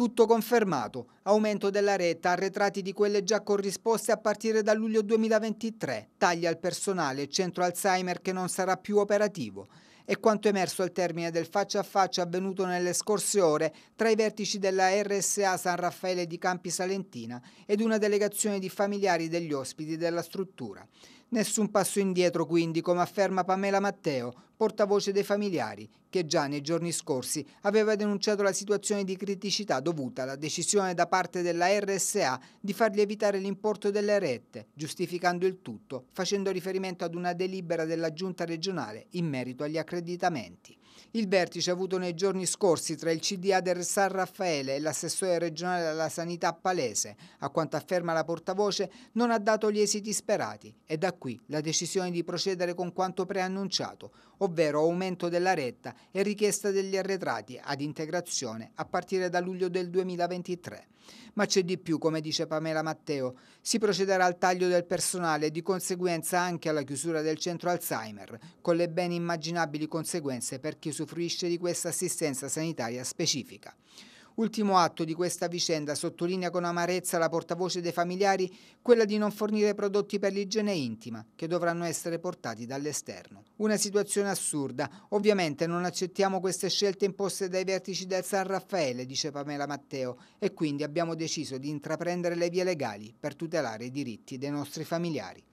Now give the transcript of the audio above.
Tutto confermato, aumento della retta, arretrati di quelle già corrisposte a partire da luglio 2023, tagli al personale, centro Alzheimer che non sarà più operativo. E quanto emerso al termine del faccia a faccia avvenuto nelle scorse ore tra i vertici della RSA San Raffaele di Campi Salentina ed una delegazione di familiari degli ospiti della struttura. Nessun passo indietro quindi, come afferma Pamela Matteo, portavoce dei familiari, che già nei giorni scorsi aveva denunciato la situazione di criticità dovuta alla decisione da parte della RSA di far lievitare l'importo delle rette, giustificando il tutto facendo riferimento ad una delibera della giunta regionale in merito agli accreditamenti. Il vertice avuto nei giorni scorsi tra il CDA del San Raffaele e l'assessore regionale della sanità palese, a quanto afferma la portavoce, non ha dato gli esiti sperati e da qui la decisione di procedere con quanto preannunciato, ovvero aumento della retta e richiesta degli arretrati ad integrazione a partire da luglio del 2023. Ma c'è di più, come dice Pamela Matteo. Si procederà al taglio del personale e di conseguenza anche alla chiusura del centro Alzheimer, con le ben immaginabili conseguenze per chi usufruisce di questa assistenza sanitaria specifica. Ultimo atto di questa vicenda sottolinea con amarezza la portavoce dei familiari quella di non fornire prodotti per l'igiene intima che dovranno essere portati dall'esterno. Una situazione assurda. Ovviamente non accettiamo queste scelte imposte dai vertici del San Raffaele, dice Pamela Matteo, e quindi abbiamo deciso di intraprendere le vie legali per tutelare i diritti dei nostri familiari.